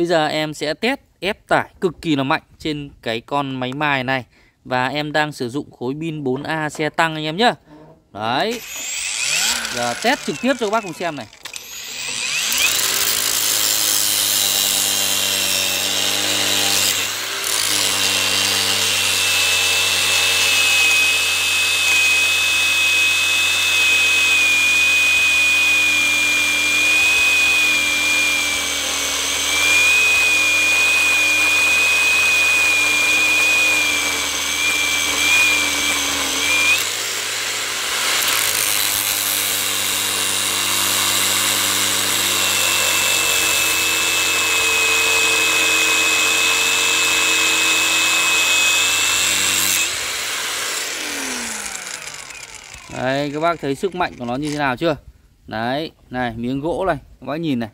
Bây giờ em sẽ test ép tải cực kỳ là mạnh trên cái con máy mài này và em đang sử dụng khối pin 4A xe tăng anh em nhé Đấy. Giờ test trực tiếp cho các bác cùng xem này. Đấy các bác thấy sức mạnh của nó như thế nào chưa Đấy này miếng gỗ này Các bác nhìn này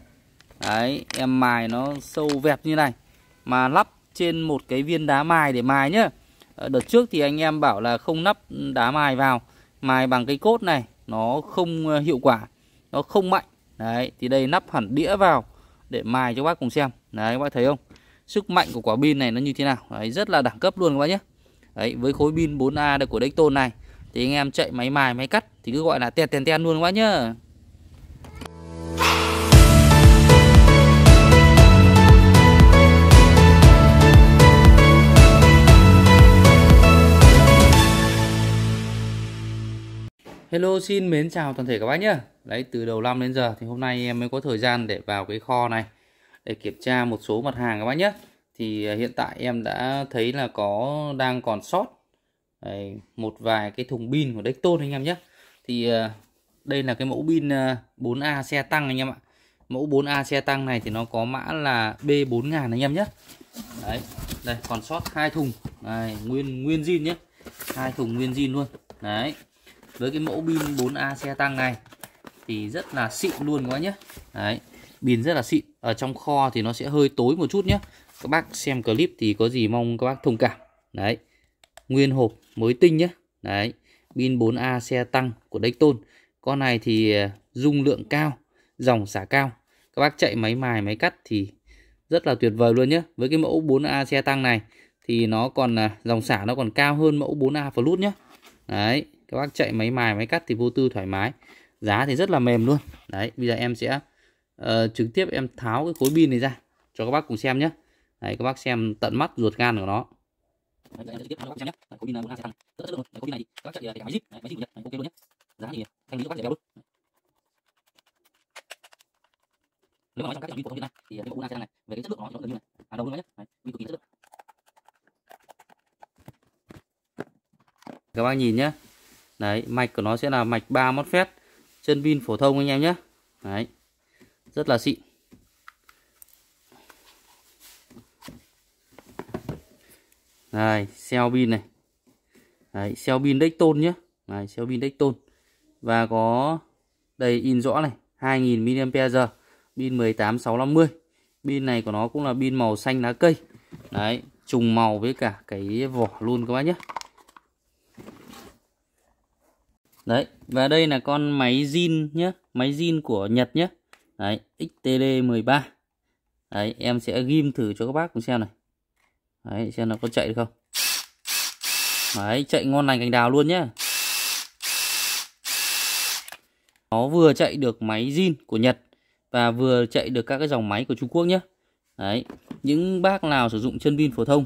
Đấy em mài nó sâu vẹt như này Mà lắp trên một cái viên đá mài để mài nhá ờ, Đợt trước thì anh em bảo là không lắp đá mài vào Mài bằng cái cốt này Nó không ờ, hiệu quả Nó không mạnh Đấy thì đây lắp hẳn đĩa vào Để mài cho bác cùng xem Đấy các bác thấy không Sức mạnh của quả pin này nó như thế nào Đấy rất là đẳng cấp luôn các bác nhé Đấy với khối pin 4A của Dayton này thì anh em chạy máy mài máy cắt thì cứ gọi là tèn tèn tèn luôn quá nhá Hello xin mến chào toàn thể các bác nhá Đấy từ đầu năm đến giờ thì hôm nay em mới có thời gian để vào cái kho này Để kiểm tra một số mặt hàng các bác nhé Thì à, hiện tại em đã thấy là có đang còn sót Đấy, một vài cái thùng pin của Dexton anh em nhé thì ờ, đây là cái mẫu pin 4A ờ, xe tăng anh em ạ mẫu 4A xe tăng này thì nó có mã là B4000 anh em nhé đấy đây còn sót hai thùng này nguyên nguyên zin nhé hai thùng nguyên zin luôn đấy với cái mẫu pin 4A xe tăng này thì rất là xịn luôn quá nhé đấy pin rất là xịn ở trong kho thì nó sẽ hơi tối một chút nhé các bác xem clip thì có gì mong các bác thông cảm đấy nguyên hộp mới tinh nhé đấy pin 4A xe tăng của Dayton con này thì à, dung lượng cao dòng xả cao các bác chạy máy mài máy cắt thì rất là tuyệt vời luôn nhé với cái mẫu 4A xe tăng này thì nó còn à, dòng xả nó còn cao hơn mẫu 4A Plus nhé đấy các bác chạy máy mài máy cắt thì vô tư thoải mái giá thì rất là mềm luôn đấy bây giờ em sẽ uh, trực tiếp em tháo cái khối pin này ra cho các bác cùng xem nhé đấy các bác xem tận mắt ruột gan của nó anh sẽ tiếp hai trăm nhé đấy, pin một hai sẽ tăng rất chất luôn đấy, khối pin này thì các chạy để à, cả máy zip máy zip của nhật đấy, ok luôn nhé giá thì thanh lý cho rẻ luôn nếu mà nói trong các dòng pin của thông hiện nay thì cái à, bộ Una sẽ này về cái chất lượng nó thì nó gần như này hàng đầu luôn nhé pin cực kỳ chất lượng các bác nhìn nhé đấy mạch của nó sẽ là mạch 3 mốt phép chân pin phổ thông anh em nhé đấy rất là xịn Đây, xeo pin này. Đấy, xeo pin Dexton nhé. Đấy, xeo pin Dexton. Và có đây in rõ này, 2000 mAh, pin 18650. Pin này của nó cũng là pin màu xanh lá cây. Đấy, trùng màu với cả cái vỏ luôn các bác nhé. Đấy, và đây là con máy zin nhé, máy zin của Nhật nhé. Đấy, XTD 13. Đấy, em sẽ ghim thử cho các bác cùng xem này đấy xem nó có chạy được không đấy chạy ngon lành cành đào luôn nhá nó vừa chạy được máy zin của Nhật và vừa chạy được các cái dòng máy của Trung Quốc nhé đấy những bác nào sử dụng chân pin phổ thông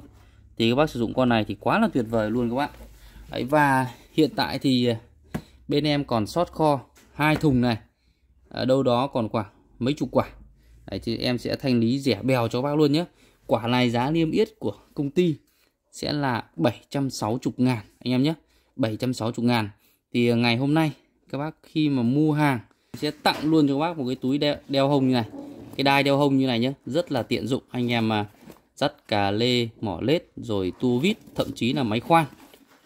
thì các bác sử dụng con này thì quá là tuyệt vời luôn các bạn đấy và hiện tại thì bên em còn sót kho hai thùng này ở đâu đó còn khoảng mấy chục quả đấy thì em sẽ thanh lý rẻ bèo cho bác luôn nhé quả này giá niêm yết của công ty sẽ là 760 ngàn anh em nhé 760 ngàn thì à, ngày hôm nay các bác khi mà mua hàng sẽ tặng luôn cho các bác một cái túi đeo, đeo hông như này cái đai đeo hông như này nhé rất là tiện dụng anh em mà dắt cà lê mỏ lết rồi tua vít thậm chí là máy khoan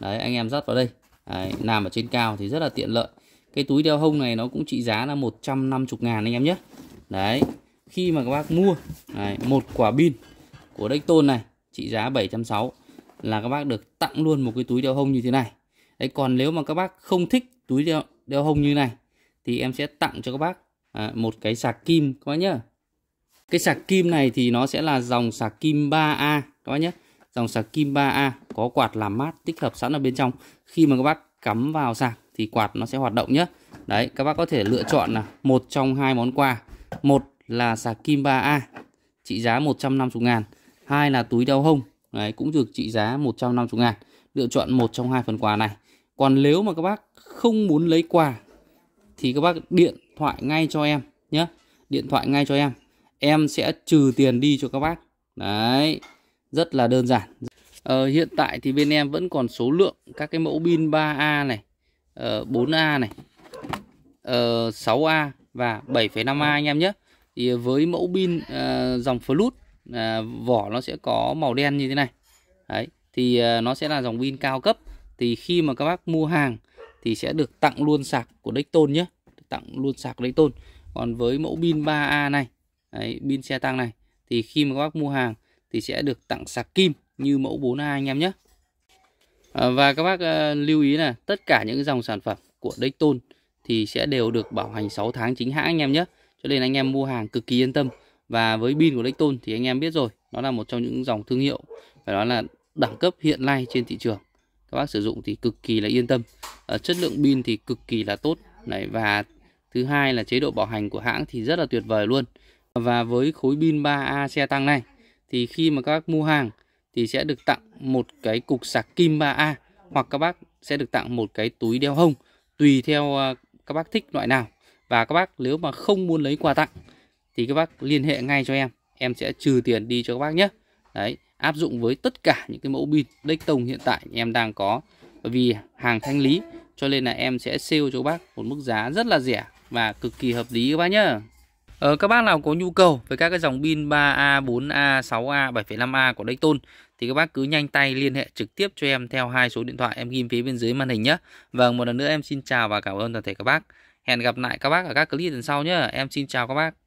đấy anh em dắt vào đây đấy, nằm ở trên cao thì rất là tiện lợi cái túi đeo hông này nó cũng trị giá là 150 ngàn anh em nhé đấy khi mà các bác mua đấy, một quả pin của Dayton này trị giá 760 là các bác được tặng luôn một cái túi đeo hông như thế này. Đấy còn nếu mà các bác không thích túi đeo, đeo hông như này thì em sẽ tặng cho các bác à, một cái sạc kim các bác nhá. Cái sạc kim này thì nó sẽ là dòng sạc kim 3A các bác nhé. Dòng sạc kim 3A có quạt làm mát tích hợp sẵn ở bên trong. Khi mà các bác cắm vào sạc thì quạt nó sẽ hoạt động nhé. Đấy, các bác có thể lựa chọn là một trong hai món quà. Một là sạc kim 3A trị giá 150 ngàn hai là túi đeo hông đấy, cũng được trị giá 150 ngàn lựa chọn một trong hai phần quà này còn nếu mà các bác không muốn lấy quà thì các bác điện thoại ngay cho em nhé điện thoại ngay cho em em sẽ trừ tiền đi cho các bác đấy rất là đơn giản ờ, hiện tại thì bên em vẫn còn số lượng các cái mẫu pin 3A này 4A ờ, này 6A ờ, và 7,5A anh em nhé thì với mẫu pin ờ, dòng flute à, vỏ nó sẽ có màu đen như thế này đấy thì à, nó sẽ là dòng pin cao cấp thì khi mà các bác mua hàng thì sẽ được tặng luôn sạc của Dayton nhé tặng luôn sạc Dayton còn với mẫu pin 3A này pin xe tăng này thì khi mà các bác mua hàng thì sẽ được tặng sạc kim như mẫu 4A anh em nhé à, và các bác à, lưu ý là tất cả những dòng sản phẩm của Dayton thì sẽ đều được bảo hành 6 tháng chính hãng anh em nhé cho nên anh em mua hàng cực kỳ yên tâm và với pin của Lecton thì anh em biết rồi nó là một trong những dòng thương hiệu phải nói là đẳng cấp hiện nay trên thị trường các bác sử dụng thì cực kỳ là yên tâm à, chất lượng pin thì cực kỳ là tốt này và thứ hai là chế độ bảo hành của hãng thì rất là tuyệt vời luôn và với khối pin 3A xe tăng này thì khi mà các bác mua hàng thì sẽ được tặng một cái cục sạc kim 3A hoặc các bác sẽ được tặng một cái túi đeo hông tùy theo ờ, các bác thích loại nào và các bác nếu mà không muốn lấy quà tặng thì các bác liên hệ ngay cho em em sẽ trừ tiền đi cho các bác nhé đấy áp dụng với tất cả những cái mẫu pin đếch tông hiện tại em đang có bởi vì hàng thanh lý cho nên là em sẽ sale cho các bác một mức giá rất là rẻ và cực kỳ hợp lý các bác nhé Ờ, các bác nào có nhu cầu với các cái dòng pin 3A, 4A, 6A, 7,5A của Dayton thì các bác cứ nhanh tay liên hệ trực tiếp cho em theo hai số điện thoại em ghi phía bên dưới màn hình nhé. Vâng, một lần nữa em xin chào và cảm ơn toàn thể các bác. Hẹn gặp lại các bác ở các clip lần sau nhé. Em xin chào các bác.